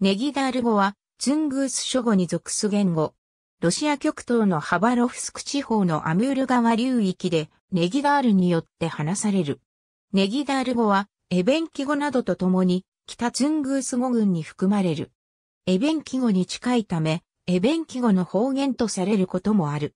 ネギダール語は、ツングース諸語に属す言語。ロシア極東のハバロフスク地方のアムール川流域で、ネギダールによって話される。ネギダール語は、エベンキ語などとともに、北ツングース語群に含まれる。エベンキ語に近いため、エベンキ語の方言とされることもある。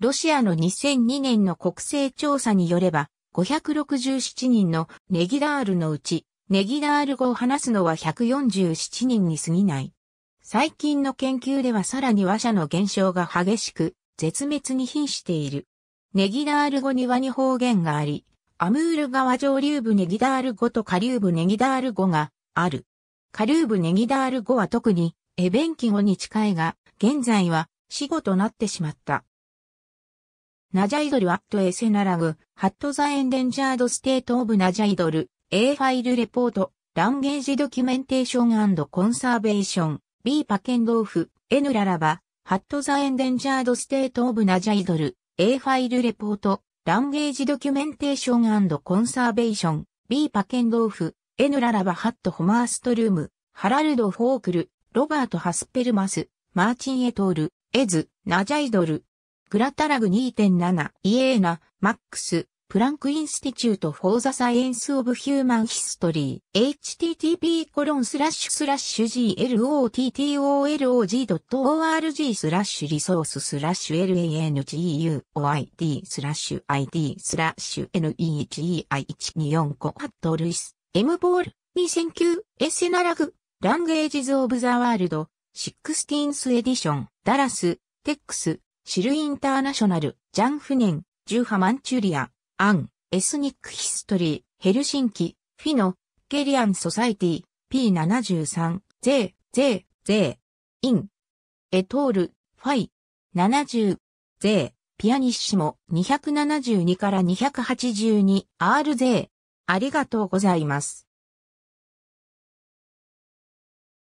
ロシアの2002年の国勢調査によれば、567人のネギダールのうち、ネギダール語を話すのは147人に過ぎない。最近の研究ではさらに話者の減少が激しく、絶滅に瀕している。ネギダール語には2方言があり、アムール川上流部ネギダール語と下流部ネギダール語がある。下流部ネギダール語は特にエベンキ語に近いが、現在は死語となってしまった。ナジャイドルアットエセナラグ、ハットザエンデンジャードステートオブナジャイドル、A ファイルレポート、ランゲージドキュメンテーションコンサーベーション、B パケンドーフ、N ララバ、ハットザエンデンジャードステートオブナジャイドル、A ファイルレポート、ランゲージドキュメンテーションコンサーベーション、B パケンドーフ、N ララバハットホマーストルーム、ハラルド・フォークル、ロバート・ハスペルマス、マーチン・エトール、エズ、ナジャイドル、グラタラグ2.7、イエーナ、マックス、プランクインスティチュート・フォー・ザ・サイエンス・オブ・ヒューマン・ヒストリー、http コロンスラッシュスラッシュ glottolog.org スラッシュリソーススラッシュ languoid スラッシュ id スラッシュ negi124 コハットルイス、m ボール2009エセナラグ、ランゲージズ・オブ・ザ・ワールド、16th エディション、ダラス、テックス、シル・インターナショナル、ジャン・フネン、ジュハ・マンチュリア、アン、エスニックヒストリー、ヘルシンキ、フィノ、ケリアンソサイティ、P73、ゼゼゼイン、エトール、ファイ、70、ゼピアニッシモ、272から2 8 2 r ー、ありがとうございます。